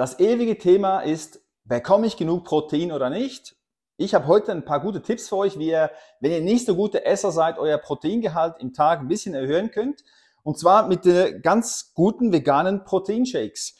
Das ewige Thema ist, bekomme ich genug Protein oder nicht? Ich habe heute ein paar gute Tipps für euch, wie ihr, wenn ihr nicht so gute Esser seid, euer Proteingehalt im Tag ein bisschen erhöhen könnt. Und zwar mit ganz guten veganen Proteinshakes.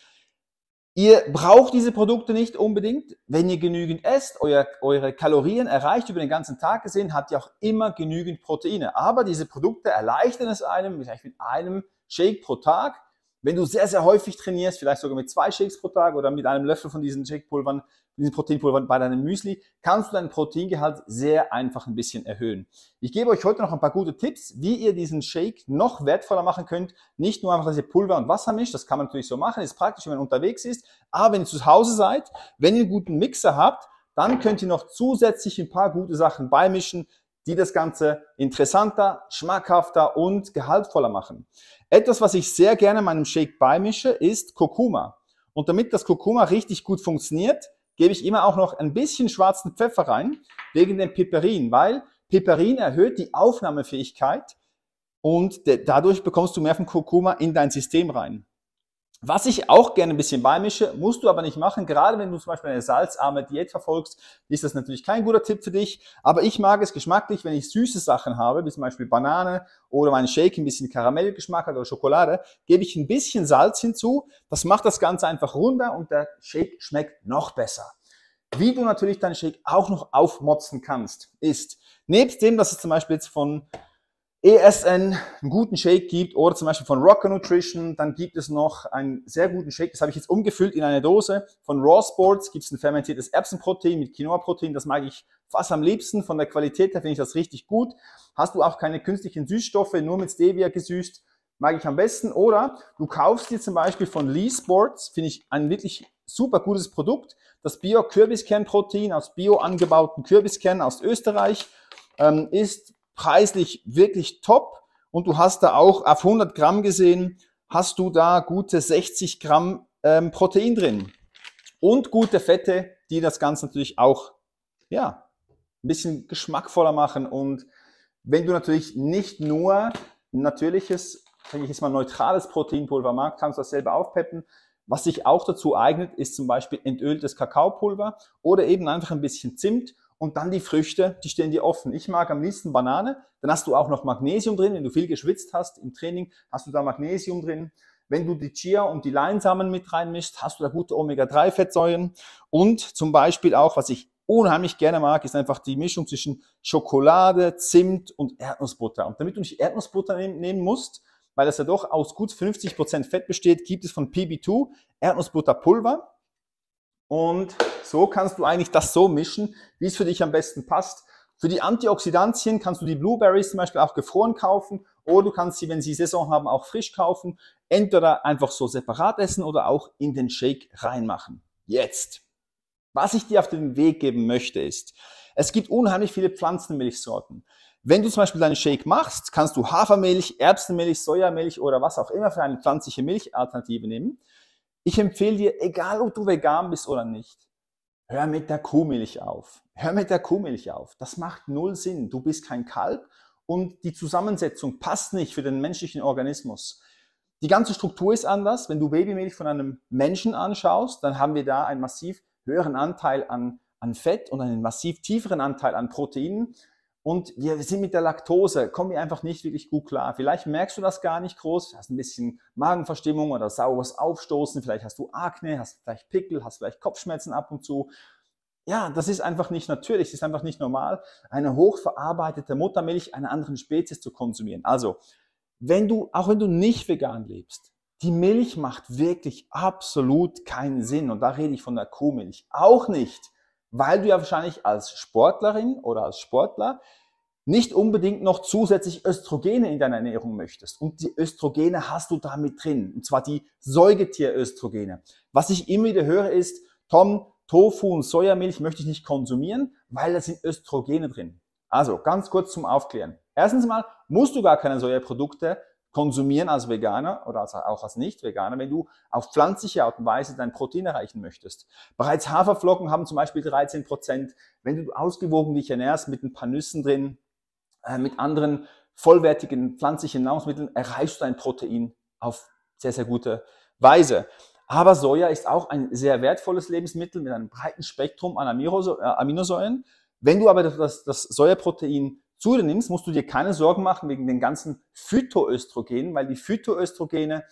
Ihr braucht diese Produkte nicht unbedingt, wenn ihr genügend esst, euer, eure Kalorien erreicht über den ganzen Tag gesehen, habt ihr auch immer genügend Proteine. Aber diese Produkte erleichtern es einem, vielleicht mit einem Shake pro Tag, wenn du sehr, sehr häufig trainierst, vielleicht sogar mit zwei Shakes pro Tag oder mit einem Löffel von diesen Shakepulvern, diesen Proteinpulvern bei deinem Müsli, kannst du deinen Proteingehalt sehr einfach ein bisschen erhöhen. Ich gebe euch heute noch ein paar gute Tipps, wie ihr diesen Shake noch wertvoller machen könnt. Nicht nur einfach, dass ihr Pulver und Wasser mischt, das kann man natürlich so machen, ist praktisch, wenn man unterwegs ist, aber wenn ihr zu Hause seid, wenn ihr einen guten Mixer habt, dann könnt ihr noch zusätzlich ein paar gute Sachen beimischen, die das Ganze interessanter, schmackhafter und gehaltvoller machen. Etwas, was ich sehr gerne meinem Shake beimische, ist Kurkuma. Und damit das Kurkuma richtig gut funktioniert, gebe ich immer auch noch ein bisschen schwarzen Pfeffer rein, wegen dem Piperin, weil Piperin erhöht die Aufnahmefähigkeit und dadurch bekommst du mehr von Kurkuma in dein System rein. Was ich auch gerne ein bisschen beimische, musst du aber nicht machen. Gerade wenn du zum Beispiel eine salzarme Diät verfolgst, ist das natürlich kein guter Tipp für dich. Aber ich mag es geschmacklich, wenn ich süße Sachen habe, wie zum Beispiel Banane oder mein Shake ein bisschen Karamellgeschmack hat oder Schokolade, gebe ich ein bisschen Salz hinzu. Das macht das Ganze einfach runter und der Shake schmeckt noch besser. Wie du natürlich deinen Shake auch noch aufmotzen kannst, ist, nebst dem, dass es zum Beispiel jetzt von ESN einen guten Shake gibt oder zum Beispiel von Rocker Nutrition, dann gibt es noch einen sehr guten Shake, das habe ich jetzt umgefüllt in eine Dose. Von Raw Sports gibt es ein fermentiertes Erbsenprotein mit Quinoa-Protein, das mag ich fast am liebsten, von der Qualität her finde ich das richtig gut. Hast du auch keine künstlichen Süßstoffe, nur mit Stevia gesüßt, mag ich am besten. Oder du kaufst dir zum Beispiel von Lee Sports, finde ich ein wirklich super gutes Produkt, das Bio-Kürbiskernprotein aus bio angebauten Kürbiskernen aus Österreich, ähm, ist preislich wirklich top. Und du hast da auch auf 100 Gramm gesehen, hast du da gute 60 Gramm ähm, Protein drin. Und gute Fette, die das Ganze natürlich auch, ja, ein bisschen geschmackvoller machen. Und wenn du natürlich nicht nur natürliches, sage ich jetzt mal neutrales Proteinpulver magst, kannst du das selber aufpeppen. Was sich auch dazu eignet, ist zum Beispiel entöltes Kakaopulver oder eben einfach ein bisschen Zimt und dann die Früchte, die stehen dir offen. Ich mag am liebsten Banane, dann hast du auch noch Magnesium drin, wenn du viel geschwitzt hast im Training, hast du da Magnesium drin. Wenn du die Chia und die Leinsamen mit reinmischst, hast du da gute Omega-3-Fettsäuren und zum Beispiel auch, was ich unheimlich gerne mag, ist einfach die Mischung zwischen Schokolade, Zimt und Erdnussbutter. Und damit du nicht Erdnussbutter nehmen musst, weil das ja doch aus gut 50% Prozent Fett besteht, gibt es von PB2 Erdnussbutterpulver. Und so kannst du eigentlich das so mischen, wie es für dich am besten passt. Für die Antioxidantien kannst du die Blueberries zum Beispiel auch gefroren kaufen oder du kannst sie, wenn sie Saison haben, auch frisch kaufen. Entweder einfach so separat essen oder auch in den Shake reinmachen. Jetzt. Was ich dir auf den Weg geben möchte ist, es gibt unheimlich viele Pflanzenmilchsorten. Wenn du zum Beispiel deinen Shake machst, kannst du Hafermilch, Erbsenmilch, Sojamilch oder was auch immer für eine pflanzliche Milchalternative nehmen. Ich empfehle dir, egal ob du vegan bist oder nicht, hör mit der Kuhmilch auf. Hör mit der Kuhmilch auf. Das macht null Sinn. Du bist kein Kalb und die Zusammensetzung passt nicht für den menschlichen Organismus. Die ganze Struktur ist anders. Wenn du Babymilch von einem Menschen anschaust, dann haben wir da einen massiv höheren Anteil an, an Fett und einen massiv tieferen Anteil an Proteinen und wir sind mit der Laktose, kommen wir einfach nicht wirklich gut klar. Vielleicht merkst du das gar nicht groß, hast ein bisschen Magenverstimmung oder saures Aufstoßen, vielleicht hast du Akne, hast vielleicht Pickel, hast vielleicht Kopfschmerzen ab und zu. Ja, das ist einfach nicht natürlich, das ist einfach nicht normal, eine hochverarbeitete Muttermilch einer anderen Spezies zu konsumieren. Also, wenn du, auch wenn du nicht vegan lebst, die Milch macht wirklich absolut keinen Sinn. Und da rede ich von der Kuhmilch. Auch nicht weil du ja wahrscheinlich als Sportlerin oder als Sportler nicht unbedingt noch zusätzlich Östrogene in deiner Ernährung möchtest. Und die Östrogene hast du damit drin, und zwar die Säugetieröstrogene. Was ich immer wieder höre ist, Tom, Tofu und Sojamilch möchte ich nicht konsumieren, weil da sind Östrogene drin. Also ganz kurz zum Aufklären. Erstens mal musst du gar keine Sojaprodukte konsumieren als Veganer oder als, auch als Nicht-Veganer, wenn du auf pflanzliche Art und Weise dein Protein erreichen möchtest. Bereits Haferflocken haben zum Beispiel 13 Prozent. Wenn du ausgewogen dich ernährst mit ein paar Nüssen drin, äh, mit anderen vollwertigen pflanzlichen Nahrungsmitteln, erreichst du dein Protein auf sehr, sehr gute Weise. Aber Soja ist auch ein sehr wertvolles Lebensmittel mit einem breiten Spektrum an äh, Aminosäuren. Wenn du aber das, das Sojaprotein zu dir nimmst, musst du dir keine Sorgen machen wegen den ganzen Phytoöstrogenen, weil die Phytoöstrogene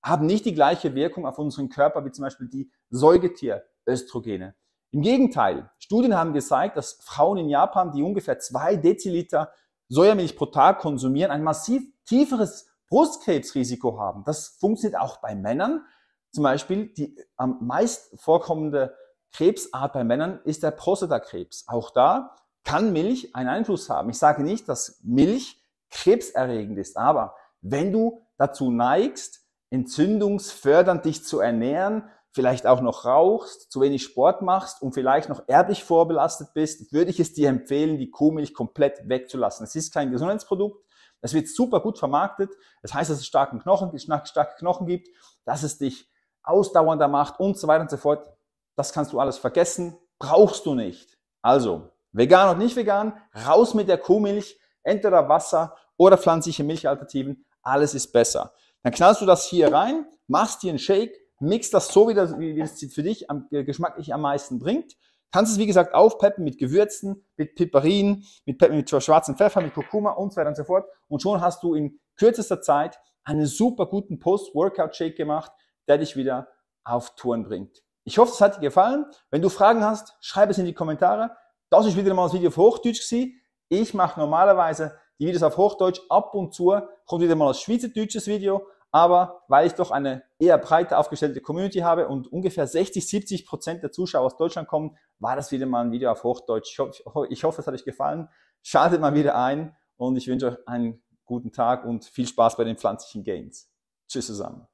haben nicht die gleiche Wirkung auf unseren Körper wie zum Beispiel die Säugetieröstrogene. Im Gegenteil, Studien haben gezeigt, dass Frauen in Japan, die ungefähr zwei Deziliter Sojamilch pro Tag konsumieren, ein massiv tieferes Brustkrebsrisiko haben. Das funktioniert auch bei Männern. Zum Beispiel die am meist vorkommende Krebsart bei Männern ist der Prostatakrebs. Auch da kann Milch einen Einfluss haben. Ich sage nicht, dass Milch krebserregend ist, aber wenn du dazu neigst, entzündungsfördernd dich zu ernähren, vielleicht auch noch rauchst, zu wenig Sport machst und vielleicht noch erblich vorbelastet bist, würde ich es dir empfehlen, die Kuhmilch komplett wegzulassen. Es ist kein Gesundheitsprodukt, es wird super gut vermarktet. Das heißt, dass es starken Knochen, starke Knochen gibt, dass es dich ausdauernder macht und so weiter und so fort. Das kannst du alles vergessen, brauchst du nicht. Also, Vegan und nicht vegan, raus mit der Kuhmilch, entweder Wasser oder pflanzliche Milchalternativen, alles ist besser. Dann knallst du das hier rein, machst dir einen Shake, mix das so, wie das, wie es für dich am, äh, geschmacklich am meisten bringt. Kannst es, wie gesagt, aufpeppen mit Gewürzen, mit Piperin, mit, mit schwarzen Pfeffer, mit Kurkuma und so weiter und so fort. Und schon hast du in kürzester Zeit einen super guten Post-Workout-Shake gemacht, der dich wieder auf Touren bringt. Ich hoffe, es hat dir gefallen. Wenn du Fragen hast, schreib es in die Kommentare. Das ist wieder mal ein Video auf Hochdeutsch gewesen. Ich mache normalerweise die Videos auf Hochdeutsch. Ab und zu kommt wieder mal ein schweizerdeutsches Video. Aber weil ich doch eine eher breiter aufgestellte Community habe und ungefähr 60, 70 Prozent der Zuschauer aus Deutschland kommen, war das wieder mal ein Video auf Hochdeutsch. Ich hoffe, ich hoffe es hat euch gefallen. Schaltet mal wieder ein und ich wünsche euch einen guten Tag und viel Spaß bei den pflanzlichen Gains. Tschüss zusammen.